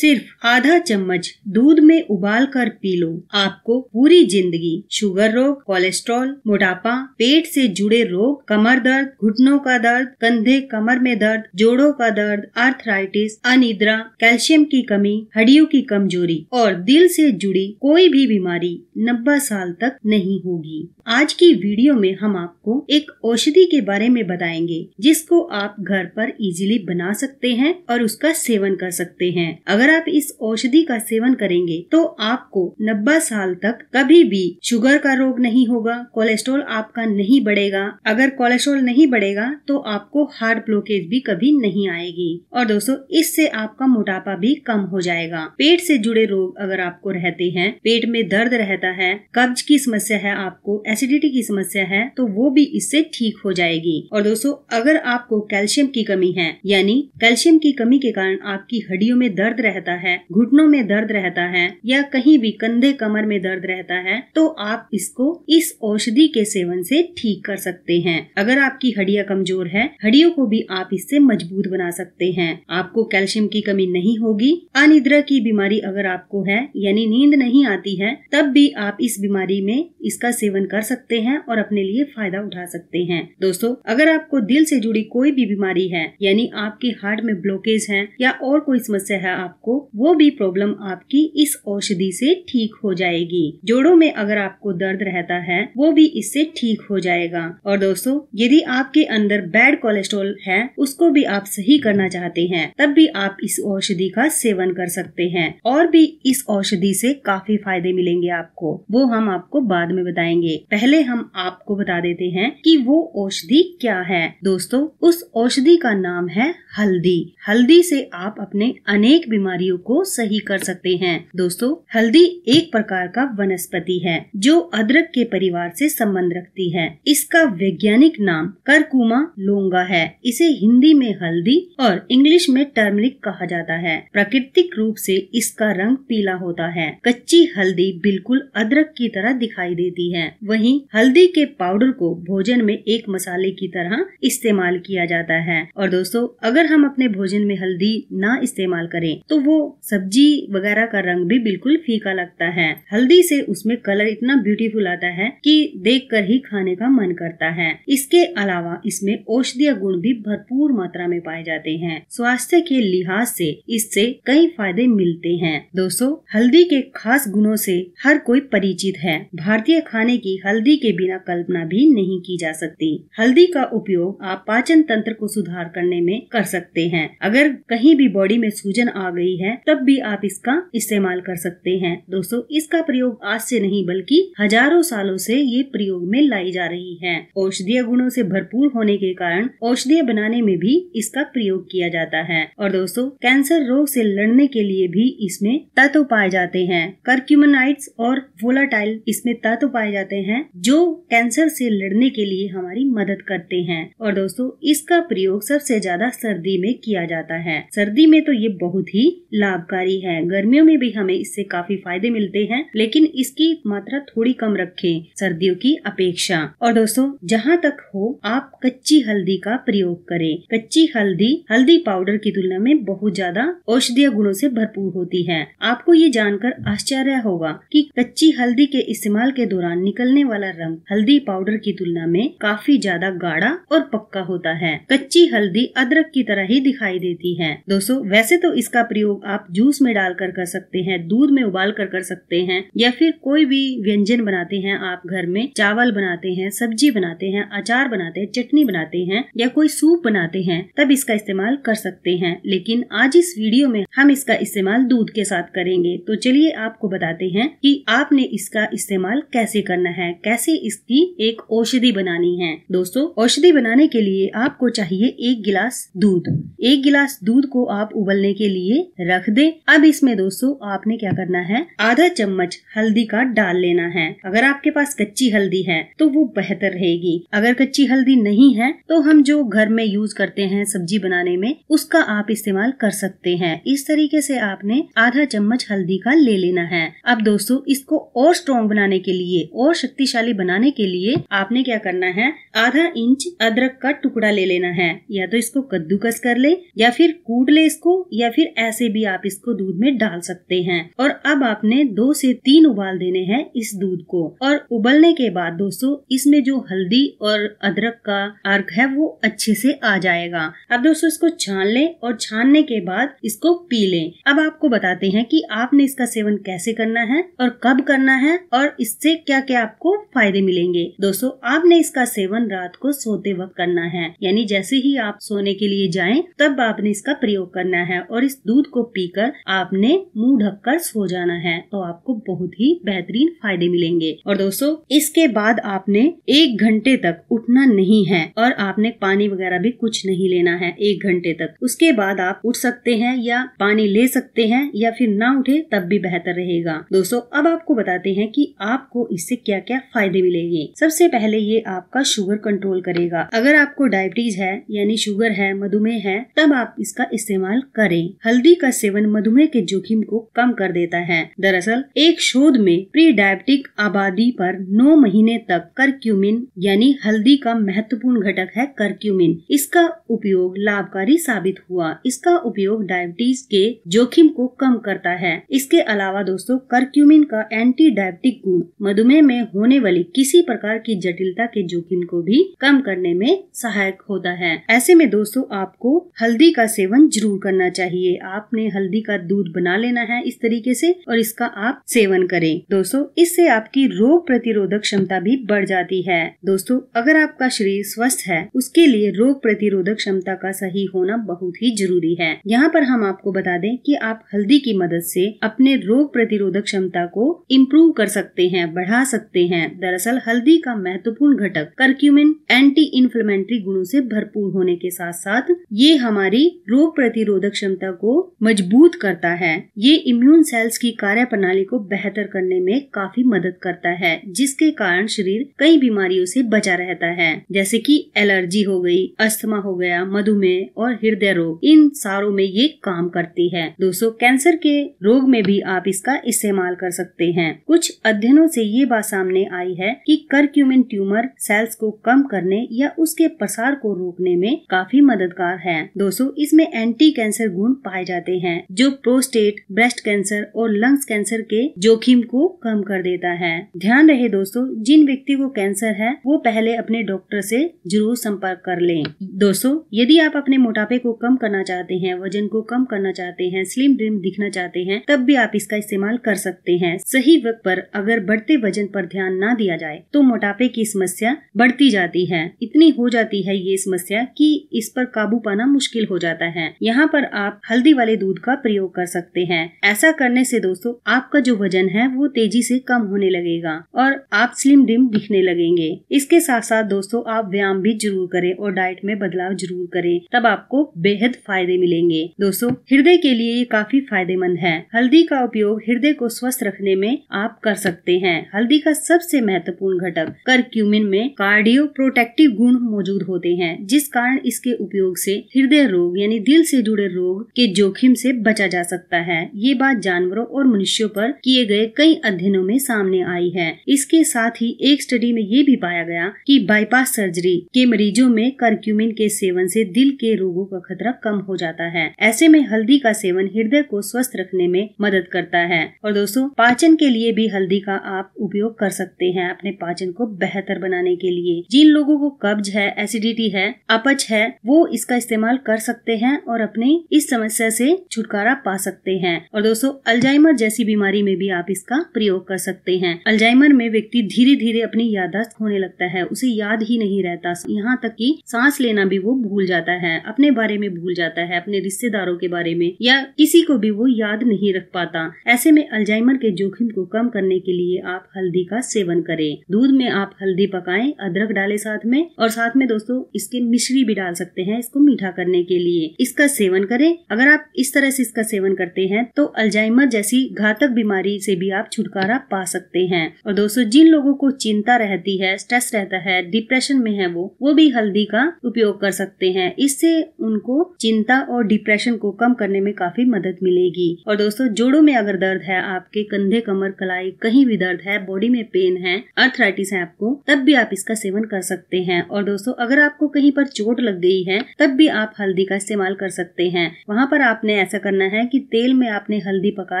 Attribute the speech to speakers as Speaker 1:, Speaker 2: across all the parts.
Speaker 1: सिर्फ आधा चम्मच दूध में उबाल कर पी लो आपको पूरी जिंदगी शुगर रोग कोलेस्ट्रॉल मोटापा पेट से जुड़े रोग कमर दर्द घुटनों का दर्द कंधे कमर में दर्द जोड़ों का दर्द आर्थराइटिस अनिद्रा कैल्शियम की कमी हड्डियों की कमजोरी और दिल से जुड़ी कोई भी बीमारी नब्बे साल तक नहीं होगी आज की वीडियो में हम आपको एक औषधि के बारे में बताएंगे जिसको आप घर पर इजीली बना सकते हैं और उसका सेवन कर सकते हैं अगर अगर आप इस औषधि का सेवन करेंगे तो आपको नब्बे साल तक कभी भी शुगर का रोग नहीं होगा कोलेस्ट्रोल आपका नहीं बढ़ेगा अगर कोलेस्ट्रोल नहीं बढ़ेगा तो आपको हार्ट ब्लॉकेज भी कभी नहीं आएगी और दोस्तों इससे आपका मोटापा भी कम हो जाएगा पेट से जुड़े रोग अगर आपको रहते हैं पेट में दर्द रहता है कब्ज की समस्या है आपको एसिडिटी की समस्या है तो वो भी इससे ठीक हो जाएगी और दोस्तों अगर आपको कैल्शियम की कमी है यानी कैल्शियम की कमी के कारण आपकी हड्डियों में दर्द रहता है घुटनों में दर्द रहता है या कहीं भी कंधे कमर में दर्द रहता है तो आप इसको इस औषधि के सेवन से ठीक कर सकते हैं अगर आपकी हड्डियां कमजोर है हड्डियों को भी आप इससे मजबूत बना सकते हैं आपको कैल्शियम की कमी नहीं होगी अनिद्रा की बीमारी अगर आपको है यानी नींद नहीं आती है तब भी आप इस बीमारी में इसका सेवन कर सकते हैं और अपने लिए फायदा उठा सकते हैं दोस्तों अगर आपको दिल से जुड़ी कोई भी बीमारी है यानी आपके हार्ट में ब्लॉकेज है या और कोई समस्या है आप आपको वो भी प्रॉब्लम आपकी इस औषधि से ठीक हो जाएगी जोड़ों में अगर आपको दर्द रहता है वो भी इससे ठीक हो जाएगा और दोस्तों यदि आपके अंदर बैड कोलेस्ट्रोल है उसको भी आप सही करना चाहते हैं तब भी आप इस औषधि का सेवन कर सकते हैं और भी इस औषधि से काफी फायदे मिलेंगे आपको वो हम आपको बाद में बताएंगे पहले हम आपको बता देते हैं कि वो औषधि क्या है दोस्तों उस औषधि का नाम है हल्दी हल्दी से आप अपने अनेक बीमारी बीमारियों को सही कर सकते हैं दोस्तों हल्दी एक प्रकार का वनस्पति है जो अदरक के परिवार से संबंध रखती है इसका वैज्ञानिक नाम करकुमा लोंगा है इसे हिंदी में हल्दी और इंग्लिश में टर्मरिक कहा जाता है प्राकृतिक रूप से इसका रंग पीला होता है कच्ची हल्दी बिल्कुल अदरक की तरह दिखाई देती है वहीं हल्दी के पाउडर को भोजन में एक मसाले की तरह इस्तेमाल किया जाता है और दोस्तों अगर हम अपने भोजन में हल्दी ना इस्तेमाल करें तो वो सब्जी वगैरह का रंग भी बिल्कुल फीका लगता है हल्दी से उसमें कलर इतना ब्यूटीफुल आता है कि देखकर ही खाने का मन करता है इसके अलावा इसमें औषधीय गुण भी भरपूर मात्रा में पाए जाते हैं स्वास्थ्य के लिहाज से इससे कई फायदे मिलते हैं दोस्तों हल्दी के खास गुणों से हर कोई परिचित है भारतीय खाने की हल्दी के बिना कल्पना भी नहीं की जा सकती हल्दी का उपयोग आप पाचन तंत्र को सुधार करने में कर सकते हैं अगर कहीं भी बॉडी में सूजन आ गई गई है तब भी आप इसका इस्तेमाल कर सकते हैं दोस्तों इसका प्रयोग आज से नहीं बल्कि हजारों सालों से ये प्रयोग में लाई जा रही है औषधीय गुणों से भरपूर होने के कारण औषधीय बनाने में भी इसका प्रयोग किया जाता है और दोस्तों कैंसर रोग से लड़ने के लिए भी इसमें तत्व पाए जाते हैं कर्क्यूमनाइट्स और वोलाटाइल इसमें तत्व पाए जाते हैं जो कैंसर से लड़ने के लिए हमारी मदद करते हैं और दोस्तों इसका प्रयोग सबसे ज्यादा सर्दी में किया जाता है सर्दी में तो ये बहुत ही लाभकारी है गर्मियों में भी हमें इससे काफी फायदे मिलते हैं लेकिन इसकी मात्रा थोड़ी कम रखें सर्दियों की अपेक्षा और दोस्तों जहाँ तक हो आप कच्ची हल्दी का प्रयोग करें कच्ची हल्दी हल्दी पाउडर की तुलना में बहुत ज्यादा औषधीय गुणों से भरपूर होती है आपको ये जानकर आश्चर्य होगा कि कच्ची हल्दी के इस्तेमाल के दौरान निकलने वाला रंग हल्दी पाउडर की तुलना में काफी ज्यादा गाढ़ा और पक्का होता है कच्ची हल्दी अदरक की तरह ही दिखाई देती है दोस्तों वैसे तो इसका प्रयोग प्रयोग आप जूस में डालकर कर सकते हैं दूध में उबाल कर कर सकते हैं या फिर कोई भी व्यंजन बनाते हैं आप घर में चावल बनाते हैं सब्जी बनाते हैं अचार बनाते हैं चटनी बनाते हैं या कोई सूप बनाते हैं तब इसका इस्तेमाल कर सकते हैं लेकिन आज इस वीडियो में हम इसका इस्तेमाल दूध के साथ करेंगे तो चलिए आपको बताते हैं कि आपने इसका इस्तेमाल कैसे करना है कैसे इसकी एक औषधि बनानी है दोस्तों औषधि बनाने के लिए आपको चाहिए एक गिलास दूध एक गिलास दूध को आप उबलने के लिए रख दे अब इसमें दोस्तों आपने क्या करना है आधा चम्मच हल्दी का डाल लेना है अगर आपके पास कच्ची हल्दी है तो वो बेहतर रहेगी अगर कच्ची हल्दी नहीं है तो हम जो घर में यूज करते हैं सब्जी बनाने में उसका आप इस्तेमाल कर सकते हैं इस तरीके से आपने आधा चम्मच हल्दी का ले लेना है अब दोस्तों इसको और स्ट्रॉन्ग बनाने के लिए और शक्तिशाली बनाने के लिए आपने क्या करना है आधा इंच अदरक का टुकड़ा ले लेना है या तो इसको कद्दूकस कर ले या फिर कूट ले इसको या फिर ऐसे से भी आप इसको दूध में डाल सकते हैं और अब आपने दो से तीन उबाल देने हैं इस दूध को और उबलने के बाद दोस्तों इसमें जो हल्दी और अदरक का अर्क है वो अच्छे से आ जाएगा अब दोस्तों इसको छान लें और छानने के बाद इसको पी लें अब आपको बताते हैं कि आपने इसका सेवन कैसे करना है और कब करना है और इससे क्या क्या आपको फायदे मिलेंगे दोस्तों आपने इसका सेवन रात को सोते वक्त करना है यानी जैसे ही आप सोने के लिए जाएं तब आपने इसका प्रयोग करना है और इस दूध दूध को पीकर आपने मुंह ढककर सो जाना है तो आपको बहुत ही बेहतरीन फायदे मिलेंगे और दोस्तों इसके बाद आपने एक घंटे तक उठना नहीं है और आपने पानी वगैरह भी कुछ नहीं लेना है एक घंटे तक उसके बाद आप उठ सकते हैं या पानी ले सकते हैं या फिर ना उठे तब भी बेहतर रहेगा दोस्तों अब आपको बताते हैं कि आपको इससे क्या क्या फायदे मिलेंगे सबसे पहले ये आपका शुगर कंट्रोल करेगा अगर आपको डायबिटीज है यानी शुगर है मधुमेह है तब आप इसका इस्तेमाल करें हल्दी कॉफी का सेवन मधुमेह के जोखिम को कम कर देता है दरअसल एक शोध में प्री डायबिटिक आबादी पर 9 महीने तक करक्यूमिन यानी हल्दी का महत्वपूर्ण घटक है करक्यूमिन इसका उपयोग लाभकारी साबित हुआ इसका उपयोग डायबिटीज के जोखिम को कम करता है इसके अलावा दोस्तों करक्यूमिन का एंटी डायबिटिक गुण मधुमेह में होने वाली किसी प्रकार की जटिलता के जोखिम को भी कम करने में सहायक होता है ऐसे में दोस्तों आपको हल्दी का सेवन जरूर करना चाहिए आप आपने हल्दी का दूध बना लेना है इस तरीके से और इसका आप सेवन करें दोस्तों इससे आपकी रोग प्रतिरोधक क्षमता भी बढ़ जाती है दोस्तों अगर आपका शरीर स्वस्थ है उसके लिए रोग प्रतिरोधक क्षमता का सही होना बहुत ही जरूरी है यहाँ पर हम आपको बता दें कि आप हल्दी की मदद से अपने रोग प्रतिरोधक क्षमता को इम्प्रूव कर सकते हैं बढ़ा सकते हैं दरअसल हल्दी का महत्वपूर्ण घटक करक्यूमिन एंटी इन्फ्लेमेंट्री गुणों से भरपूर होने के साथ साथ ये हमारी रोग प्रतिरोधक क्षमता को मजबूत करता है ये इम्यून सेल्स की कार्य प्रणाली को बेहतर करने में काफी मदद करता है जिसके कारण शरीर कई बीमारियों से बचा रहता है जैसे कि एलर्जी हो गई अस्थमा हो गया मधुमेह और हृदय रोग इन सारों में ये काम करती है दोस्तों कैंसर के रोग में भी आप इसका इस्तेमाल कर सकते हैं कुछ अध्ययनों से ये बात सामने आई है कि करक्यूमिन ट्यूमर सेल्स को कम करने या उसके प्रसार को रोकने में काफी मददगार है दोस्तों इसमें एंटी कैंसर गुण पाए जाते जाते हैं जो प्रोस्टेट ब्रेस्ट कैंसर और लंग्स कैंसर के जोखिम को कम कर देता है ध्यान रहे दोस्तों जिन व्यक्ति को कैंसर है वो पहले अपने डॉक्टर से जरूर संपर्क कर लें दोस्तों यदि आप अपने मोटापे को कम करना चाहते हैं वजन को कम करना चाहते हैं स्लिम ड्रिम दिखना चाहते हैं तब भी आप इसका इस्तेमाल कर सकते हैं सही वक्त पर अगर बढ़ते वजन पर ध्यान ना दिया जाए तो मोटापे की समस्या बढ़ती जाती है इतनी हो जाती है ये समस्या कि इस पर काबू पाना मुश्किल हो जाता है यहाँ पर आप हल्दी वाले वाले दूध का प्रयोग कर सकते हैं ऐसा करने से दोस्तों आपका जो वजन है वो तेजी से कम होने लगेगा और आप स्लिम डिम दिखने लगेंगे इसके साथ साथ दोस्तों आप व्यायाम भी जरूर करें और डाइट में बदलाव जरूर करें तब आपको बेहद फायदे मिलेंगे दोस्तों हृदय के लिए ये काफी फायदेमंद है हल्दी का उपयोग हृदय को स्वस्थ रखने में आप कर सकते हैं हल्दी का सबसे महत्वपूर्ण घटक करक्यूमिन में कार्डियो प्रोटेक्टिव गुण मौजूद होते हैं जिस कारण इसके उपयोग से हृदय रोग यानी दिल से जुड़े रोग के जोखिम जोखिम से बचा जा सकता है ये बात जानवरों और मनुष्यों पर किए गए कई अध्ययनों में सामने आई है इसके साथ ही एक स्टडी में ये भी पाया गया कि बाईपास सर्जरी के मरीजों में करक्यूमिन के सेवन से दिल के रोगों का खतरा कम हो जाता है ऐसे में हल्दी का सेवन हृदय को स्वस्थ रखने में मदद करता है और दोस्तों पाचन के लिए भी हल्दी का आप उपयोग कर सकते हैं अपने पाचन को बेहतर बनाने के लिए जिन लोगों को कब्ज है एसिडिटी है अपच है वो इसका इस्तेमाल कर सकते हैं और अपने इस समस्या से छुटकारा पा सकते हैं और दोस्तों अल्जाइमर जैसी बीमारी में भी आप इसका प्रयोग कर सकते हैं अल्जाइमर में व्यक्ति धीरे धीरे अपनी यादाश्त होने लगता है उसे याद ही नहीं रहता यहाँ तक की सांस लेना भी वो भूल जाता है अपने बारे में भूल जाता है अपने रिश्तेदारों के बारे में या किसी को भी वो याद नहीं रख पाता ऐसे में अल्जाइमर के जोखिम को कम करने के लिए आप हल्दी का सेवन करें दूध में आप हल्दी पकाएं अदरक डालें साथ में और साथ में दोस्तों इसके मिश्री भी डाल सकते हैं इसको मीठा करने के लिए इसका सेवन करें अगर आप इस तरह से इसका सेवन करते हैं तो अल्जाइमर जैसी घातक बीमारी से भी आप छुटकारा पा सकते हैं और दोस्तों जिन लोगों को चिंता रहती है स्ट्रेस रहता है डिप्रेशन में है वो वो भी हल्दी का उपयोग कर सकते हैं इससे उनको चिंता और डिप्रेशन को कम करने में काफी मदद मिलेगी और दोस्तों जोड़ों में अगर दर्द है आपके कंधे कमर कलाई कहीं भी दर्द है बॉडी में पेन है अर्थराइटिस है आपको तब भी आप इसका सेवन कर सकते हैं और दोस्तों अगर आपको कहीं पर चोट लग गई है तब भी आप हल्दी का इस्तेमाल कर सकते हैं वहाँ पर आपने आपने ऐसा करना है कि तेल में आपने हल्दी पका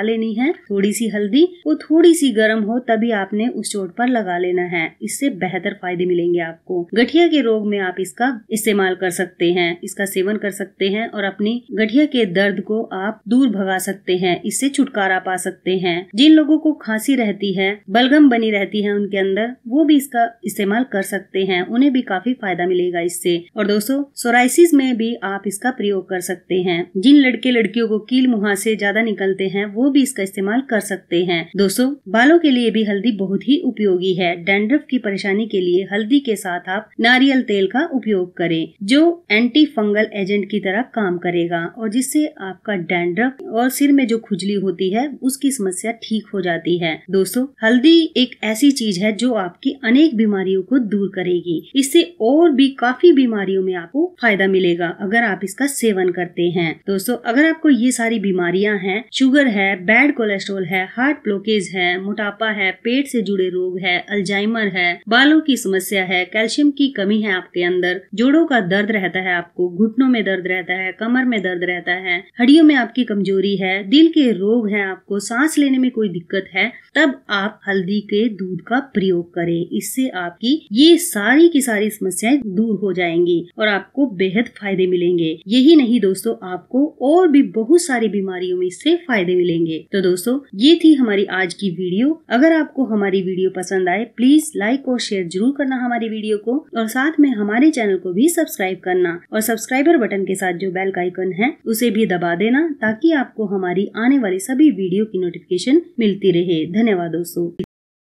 Speaker 1: लेनी है थोड़ी सी हल्दी वो थोड़ी सी गर्म हो तभी आपने उस चोट पर लगा लेना है इससे बेहतर फायदे मिलेंगे आपको गठिया के रोग में आप इसका इस्तेमाल कर सकते हैं इसका सेवन कर सकते हैं और अपनी गठिया के दर्द को आप दूर भगा सकते हैं इससे छुटकारा पा सकते हैं जिन लोगों को खांसी रहती है बलगम बनी रहती है उनके अंदर वो भी इसका इस्तेमाल कर सकते हैं उन्हें भी काफी फायदा मिलेगा इससे और दोस्तों सोराइसिस में भी आप इसका प्रयोग कर सकते हैं जिन लड़के लड़कियों को कील मुहा से ज्यादा निकलते हैं वो भी इसका इस्तेमाल कर सकते हैं दोस्तों बालों के लिए भी हल्दी बहुत ही उपयोगी है डेंड्रफ की परेशानी के लिए हल्दी के साथ आप नारियल तेल का उपयोग करें जो एंटी फंगल एजेंट की तरह काम करेगा और जिससे आपका डेंड्रफ और सिर में जो खुजली होती है उसकी समस्या ठीक हो जाती है दोस्तों हल्दी एक ऐसी चीज है जो आपकी अनेक बीमारियों को दूर करेगी इससे और भी काफी बीमारियों में आपको फायदा मिलेगा अगर आप इसका सेवन करते हैं दोस्तों अगर आपको ये सारी बीमारियां हैं शुगर है बैड कोलेस्ट्रोल है हार्ट ब्लॉकेज है मोटापा है पेट से जुड़े रोग है अल्जाइमर है बालों की समस्या है कैल्शियम की कमी है आपके अंदर जोड़ों का दर्द रहता है आपको घुटनों में दर्द रहता है कमर में दर्द रहता है हड्डियों में आपकी कमजोरी है दिल के रोग है आपको सांस लेने में कोई दिक्कत है तब आप हल्दी के दूध का प्रयोग करें इससे आपकी ये सारी की सारी समस्याएं दूर हो जाएंगी और आपको बेहद फायदे मिलेंगे यही नहीं दोस्तों आपको और भी भी बहुत सारी बीमारियों में इससे फायदे मिलेंगे तो दोस्तों ये थी हमारी आज की वीडियो अगर आपको हमारी वीडियो पसंद आए प्लीज लाइक और शेयर जरूर करना हमारी वीडियो को और साथ में हमारे चैनल को भी सब्सक्राइब करना और सब्सक्राइबर बटन के साथ जो बेल का आइकन है उसे भी दबा देना ताकि आपको हमारी आने वाली सभी वीडियो की नोटिफिकेशन मिलती रहे धन्यवाद दोस्तों